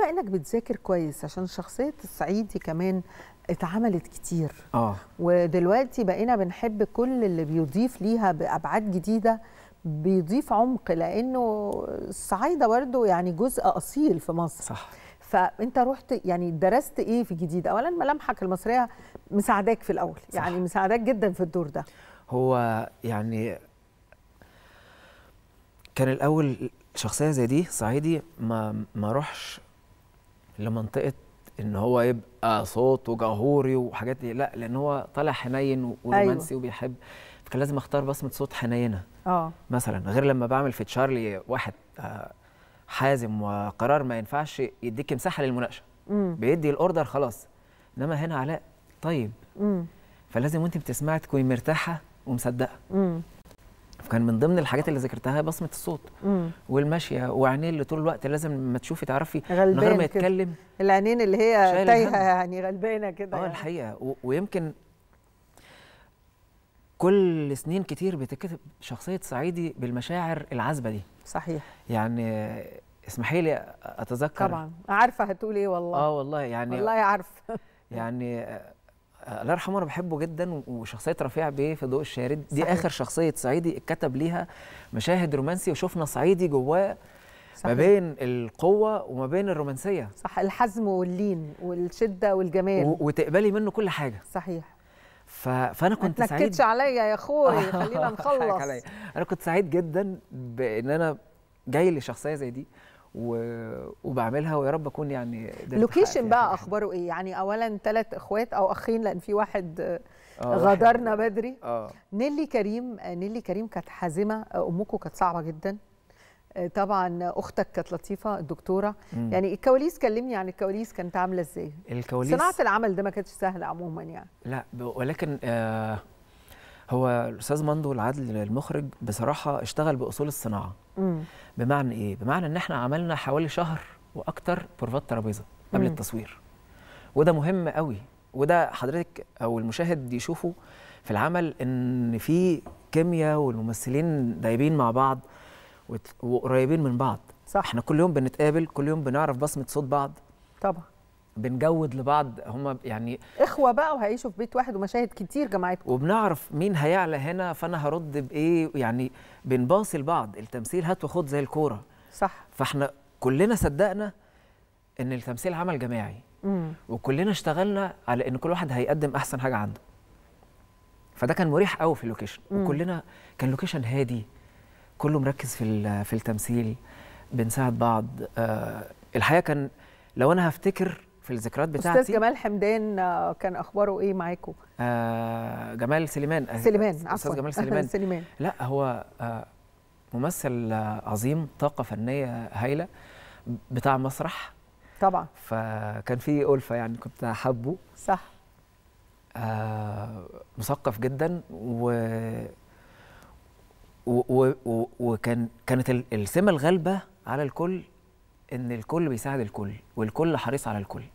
بما انك بتذاكر كويس عشان شخصيه الصعيدي كمان اتعملت كتير اه ودلوقتي بقينا بنحب كل اللي بيضيف ليها بابعاد جديده بيضيف عمق لانه الصعايده برضه يعني جزء اصيل في مصر صح فانت رحت يعني درست ايه في جديد اولا ملامحك المصريه مساعداك في الاول صح. يعني مساعداك جدا في الدور ده هو يعني كان الاول شخصيه زي دي صعيدي ما ما روحش لمنطقه ان هو يبقى صوت وجهوري وحاجات دي لا لان هو طالع حنين ورومانسي أيوة. وبيحب فكان لازم اختار بصمه صوت حنينه اه مثلا غير لما بعمل في تشارلي واحد آه، حازم وقرار ما ينفعش يديك مساحه للمناقشه بيدي الاوردر خلاص انما هنا علاء طيب مم. فلازم وانت بتسمعي تكوني مرتاحه ومصدقه وكان من ضمن الحاجات اللي ذكرتها بصمه الصوت مم. والماشيه وعينيه اللي طول الوقت لازم ما تشوفي تعرفي من غير ما يتكلم العينين اللي هي تايهه يعني غلبانه كده اه يعني. الحقيقه ويمكن كل سنين كتير بتكتب شخصيه صعيدي بالمشاعر العذبه دي صحيح يعني اسمحي لي اتذكر طبعا عارفه هتقول ايه والله اه والله يعني والله عارفه يعني آه، الله يرحمه انا بحبه جدا وشخصيه رفيع بيه في ضوء الشارد دي صحيح. اخر شخصيه صعيدي اتكتب ليها مشاهد رومانسي وشفنا صعيدي جواه ما بين القوه وما بين الرومانسيه صح الحزم واللين والشده والجمال وتقبلي منه كل حاجه صحيح ف... فانا كنت سعيد ما عليا يا اخوي خلينا نخلص انا كنت سعيد جدا بان انا جاي لشخصيه زي دي وبعملها ويا رب اكون يعني لوكيشن يعني. بقى اخباره ايه يعني اولا ثلاث اخوات او اخين لان في واحد آه، غادرنا بدري آه. نيلي كريم نيلي كريم كانت حازمه امكم كانت صعبه جدا آه، طبعا اختك كانت لطيفه الدكتوره مم. يعني الكواليس كلمني عن الكواليس كانت عامله ازاي الكواليس صناعه العمل ده ما كانتش سهله عموما يعني لا ولكن آه هو الاستاذ مندو العدل المخرج بصراحه اشتغل باصول الصناعه مم. بمعنى ايه بمعنى ان احنا عملنا حوالي شهر واكتر بروفات ترابيزه قبل مم. التصوير وده مهم قوي وده حضرتك او المشاهد يشوفه في العمل ان في كيمياء والممثلين دايبين مع بعض وقريبين من بعض صح احنا كل يوم بنتقابل كل يوم بنعرف بصمه صوت بعض طبعا بنجود لبعض هم يعني اخوه بقى وهيعيشوا في بيت واحد ومشاهد كتير جماعتكم وبنعرف مين هيعلى هنا فانا هرد بايه يعني بنباصي لبعض التمثيل هات وخد زي الكوره صح فاحنا كلنا صدقنا ان التمثيل عمل جماعي مم. وكلنا اشتغلنا على ان كل واحد هيقدم احسن حاجه عنده فده كان مريح قوي في اللوكيشن مم. وكلنا كان لوكيشن هادي كله مركز في في التمثيل بنساعد بعض آه الحقيقه كان لو انا هفتكر في الذكريات بتاعتي استاذ جمال حمدان آه، كان اخباره ايه معاكم آه جمال سليمان أه، سليمان استاذ جمال سليمان سليمان لا هو آه ممثل آه، عظيم طاقه فنيه هايله بتاع مسرح طبعا فكان في ألفة يعني كنت حابه صح آه مثقف جدا و وكان و... كانت السمه الغالبه على الكل ان الكل بيساعد الكل والكل حريص على الكل